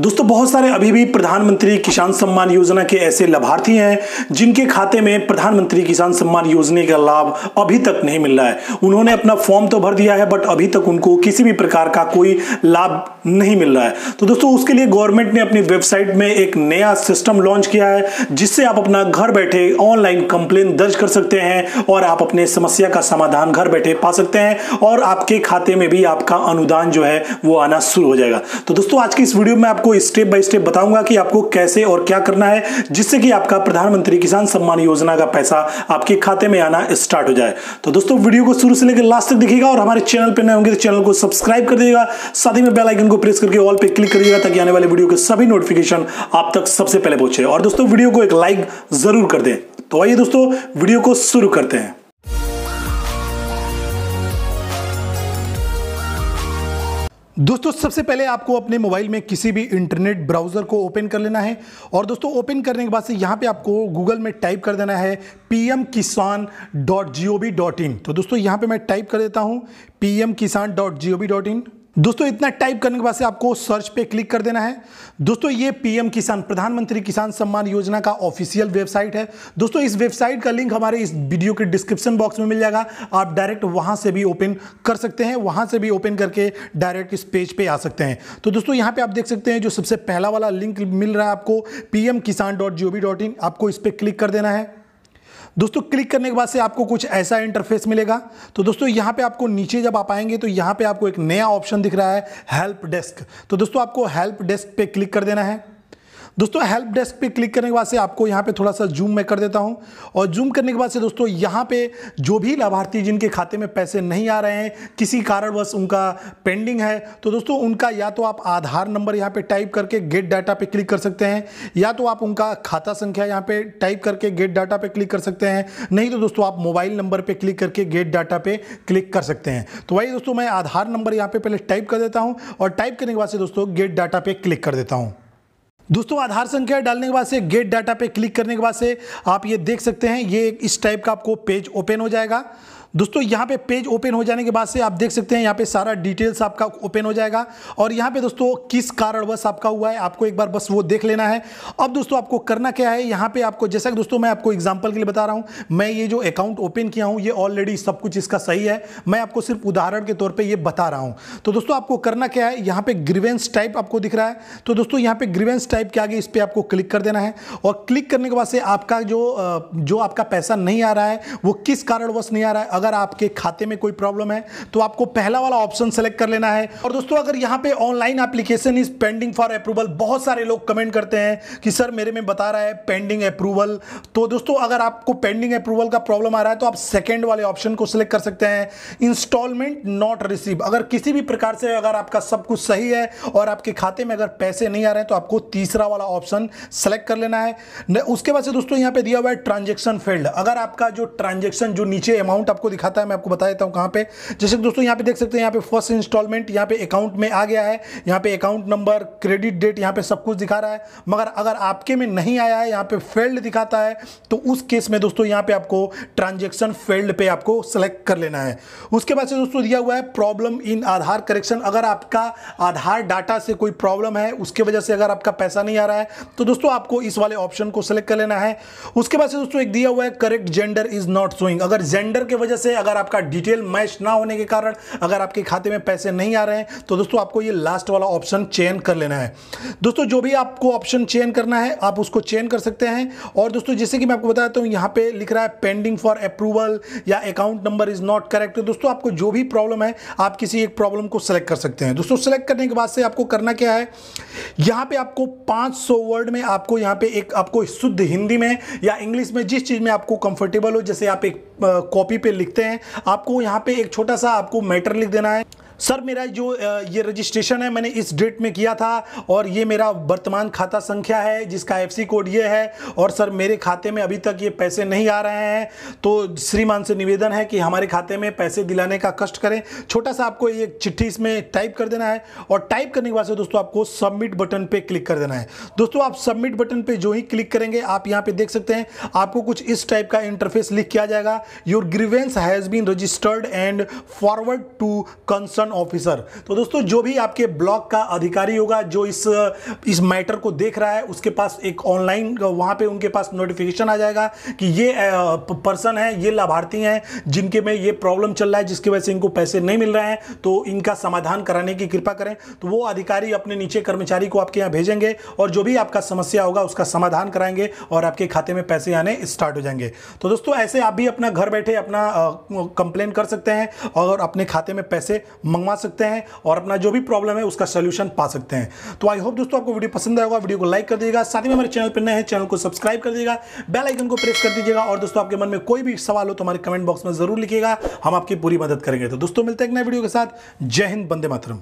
दोस्तों बहुत सारे अभी भी प्रधानमंत्री किसान सम्मान योजना के ऐसे लाभार्थी हैं जिनके खाते में प्रधानमंत्री किसान सम्मान योजना का लाभ अभी तक नहीं मिल रहा है उन्होंने अपना फॉर्म तो भर दिया है बट अभी तक उनको किसी भी प्रकार का कोई लाभ नहीं मिल रहा है तो दोस्तों उसके लिए गवर्नमेंट ने अपनी वेबसाइट में एक नया सिस्टम लॉन्च किया है जिससे आप अपना घर बैठे ऑनलाइन कंप्लेन दर्ज कर सकते हैं और आप अपने समस्या का समाधान घर बैठे पा सकते हैं और आपके खाते में भी आपका अनुदान जो है वो आना शुरू हो जाएगा तो दोस्तों आज की इस वीडियो में आप आपको स्टेप बाय स्टेप बताऊंगा कि आपको कैसे और क्या करना है जिससे कि आपका प्रधानमंत्री किसान सम्मान योजना का पैसा आपके खाते में आना स्टार्ट हो जाए तो दोस्तों वीडियो को शुरू से लेकर लास्ट तक दिखेगा और हमारे चैनल पर नए होंगे तो चैनल को सब्सक्राइब कर दिएगा साथ ही में बेलाइकन को प्रेस करके ऑल पे क्लिक करिएगा ताकि आने वाले वीडियो के सभी नोटिफिकेशन आप तक सबसे पहले पहुंचे और दोस्तों वीडियो को एक लाइक जरूर कर दें तो आइए दोस्तों वीडियो को शुरू करते हैं दोस्तों सबसे पहले आपको अपने मोबाइल में किसी भी इंटरनेट ब्राउज़र को ओपन कर लेना है और दोस्तों ओपन करने के बाद से यहाँ पे आपको गूगल में टाइप कर देना है P M Kisan dot G O V dot in तो दोस्तों यहाँ पे मैं टाइप कर देता हूँ P M Kisan dot G O V dot in दोस्तों इतना टाइप करने के बाद से आपको सर्च पे क्लिक कर देना है दोस्तों ये पीएम किसान प्रधानमंत्री किसान सम्मान योजना का ऑफिशियल वेबसाइट है दोस्तों इस वेबसाइट का लिंक हमारे इस वीडियो के डिस्क्रिप्शन बॉक्स में मिल जाएगा आप डायरेक्ट वहां से भी ओपन कर सकते हैं वहां से भी ओपन करके डायरेक्ट इस पेज पे आ सकते हैं तो दोस्तों यहाँ पर आप देख सकते हैं जो सबसे पहला वाला लिंक मिल रहा है आपको पी किसान आपको इस पर क्लिक कर देना है दोस्तों क्लिक करने के बाद से आपको कुछ ऐसा इंटरफेस मिलेगा तो दोस्तों यहाँ पे आपको नीचे जब आप आएंगे तो यहाँ पे आपको एक नया ऑप्शन दिख रहा है हेल्प डेस्क तो दोस्तों आपको हेल्प डेस्क पे क्लिक कर देना है दोस्तों हेल्प डेस्क पे क्लिक करने के बाद से आपको यहाँ पे थोड़ा सा जूम मैं कर देता हूँ और जूम करने के बाद से दोस्तों यहाँ पे जो भी लाभार्थी जिनके खाते में पैसे नहीं आ रहे हैं किसी कारणवश उनका पेंडिंग है तो दोस्तों उनका या तो आप आधार नंबर यहाँ पे टाइप करके गेट डाटा पे क्लिक कर सकते हैं या तो आप उनका खाता संख्या यहाँ पे टाइप करके गेट डाटा पे क्लिक कर सकते हैं नहीं तो दोस्तों आप मोबाइल नंबर पर क्लिक करके गेट डाटा पे क्लिक कर सकते हैं तो वही दोस्तों मैं आधार नंबर यहाँ पे पहले टाइप कर देता हूँ और टाइप करने के बाद से दोस्तों गेट डाटा पे क्लिक कर देता हूँ दोस्तों आधार संख्या डालने के बाद से गेट डाटा पे क्लिक करने के बाद से आप ये देख सकते हैं ये इस टाइप का आपको पेज ओपन हो जाएगा दोस्तों यहाँ पे पेज ओपन हो जाने के बाद से आप देख सकते हैं यहाँ पे सारा डिटेल्स आपका ओपन हो जाएगा और यहाँ पे दोस्तों किस कारणवश आपका हुआ है आपको एक बार बस वो देख लेना है अब दोस्तों आपको करना क्या है यहाँ पे आपको जैसा कि दोस्तों मैं आपको एग्जाम्पल के लिए बता रहा हूँ मैं ये जो अकाउंट ओपन किया हूँ ये ऑलरेडी सब कुछ इसका सही है मैं आपको सिर्फ उदाहरण के तौर पर ये बता रहा हूँ तो दोस्तों आपको करना क्या है यहाँ पे ग्रीवेंस टाइप आपको दिख रहा है तो दोस्तों यहाँ पे ग्रीवेंस टाइप के आगे इस पर आपको क्लिक कर देना है और क्लिक करने के बाद से आपका जो जो आपका पैसा नहीं आ रहा है वो किस कारणवश नहीं आ रहा है अगर आपके खाते में कोई प्रॉब्लम है तो आपको पहला वाला ऑप्शन सेलेक्ट कर लेना है और दोस्तों अगर यहाँ पे online application is pending for approval बहुत सारे लोग कमेंट करते हैं कि सर मेरे में बता रहा है पेंडिंग अप्रूवल तो दोस्तों अगर आपको पेंडिंग अप्रूवल का प्रॉब्लम आ रहा है तो आप सेकेंड वाले ऑप्शन को सिलेक्ट कर सकते हैं इंस्टॉलमेंट नॉट रिसीव अगर किसी भी प्रकार से अगर आपका सब कुछ सही है और आपके खाते में अगर पैसे नहीं आ रहे हैं तो आपको तीसरा वाला ऑप्शन सेलेक्ट कर लेना है उसके बाद से दोस्तों यहाँ पे दिया हुआ है ट्रांजेक्शन फील्ड अगर आपका जो ट्रांजेक्शन जो नीचे अमाउंट आपको दिखाता है मैं आपको बता देता हूँ कहाँ पे जैसे दोस्तों यहाँ पे देख सकते हैं यहाँ पे फर्स्ट इंस्टॉलमेंट यहाँ पे अकाउंट में आ गया है यहाँ पे अकाउंट नंबर क्रेडिट डेट यहाँ पे सब कुछ दिखा रहा है मगर अगर आपके में नहीं आया है यहाँ पे फेल्ड दिखाता है तो उस केस में दोस्तों यहाँ पे आपको ट्रांजेक्शन फेल्ड पे आपको सेलेक्ट कर लेना है उसके बाद से दोस्तों दिया हुआ है प्रॉब्लम इन आधार करेक्शन अगर आपका आधार डाटा से कोई प्रॉब्लम है उसके वजह से अगर आपका पैसा नहीं आ रहा है तो दोस्तों आपको इस वाले ऑप्शन को सेलेक्ट कर लेना है उसके बाद से दोस्तों एक दिया हुआ है correct gender is not showing अगर जेंडर के वजह से अगर आपका डिटेल मैच ना होने के कारण अगर आपके खाते में पैसे नहीं आ रहे हैं तो दोस्तों आपको ये लास्ट वाला ऑप्शन चेंज कर लेना है दोस्तों जो भी आपको ऑप्शन चेंज करना है आप उसको चेंज कर सकते हैं और दोस्तों जैसे कि मैं आपको बताता हूँ तो यहाँ पे लिख रहा है पेंडिंग फॉर अप्रूवल या account number is not correct दोस्तों आपको जो भी प्रॉब्लम है आप किसी एक प्रॉब्लम को सेलेक्ट कर सकते हैं दोस्तों सेलेक्ट करने के बाद से आपको करना क्या है यहाँ पे आपको 500 वर्ड में आपको यहाँ पे एक आपको शुद्ध हिंदी में या इंग्लिश में जिस चीज़ में आपको कंफर्टेबल हो जैसे आप एक कॉपी पे लिखते हैं आपको यहाँ पे एक छोटा सा आपको मैटर लिख देना है सर मेरा जो ये रजिस्ट्रेशन है मैंने इस डेट में किया था और ये मेरा वर्तमान खाता संख्या है जिसका एफसी कोड ये है और सर मेरे खाते में अभी तक ये पैसे नहीं आ रहे हैं तो श्रीमान से निवेदन है कि हमारे खाते में पैसे दिलाने का कष्ट करें छोटा सा आपको ये चिट्ठी इसमें टाइप कर देना है और टाइप करने के बाद से दोस्तों आपको सबमिट बटन पर क्लिक कर देना है दोस्तों आप सबमिट बटन पर जो ही क्लिक करेंगे आप यहाँ पर देख सकते हैं आपको कुछ इस टाइप का इंटरफेस लिख किया जाएगा your grievance has been registered and forward to concern concern officer तो दोस्तों जो भी आपके ब्लॉक का अधिकारी होगा जो इस इस मैटर को देख रहा है उसके पास एक ऑनलाइन वहां पे उनके पास नोटिफिकेशन आ जाएगा कि ये पर्सन है ये लाभार्थी हैं जिनके में ये प्रॉब्लम चल रहा है जिसकी वजह से इनको पैसे नहीं मिल रहे हैं तो इनका समाधान कराने की कृपा करें तो वो अधिकारी अपने नीचे कर्मचारी को आपके यहाँ भेजेंगे और जो भी आपका समस्या होगा उसका समाधान कराएंगे और आपके खाते में पैसे आने स्टार्ट हो जाएंगे तो दोस्तों ऐसे आप भी अपना घर बैठे अपना कंप्लेन कर सकते हैं और अपने खाते में पैसे मंगवा सकते हैं और अपना जो भी प्रॉब्लम है उसका सोल्यूशन पा सकते हैं तो आई होप दोस्तों आपको वीडियो पसंद आएगा वीडियो को लाइक कर दीजिएगा साथ ही हमारे चैनल पर नए हैं चैनल को सब्सक्राइब कर दीजिएगा बेल आइकन को प्रेस कर दीजिएगा और दोस्तों आपके मन में कोई भी सवाल हो तो हमारे कमेंट बॉक्स में जरूर लिखिएगा हम आपकी पूरी मदद करेंगे तो दोस्तों मिलते हैं एक नए वीडियो के साथ जय हिंद बंदे मातरम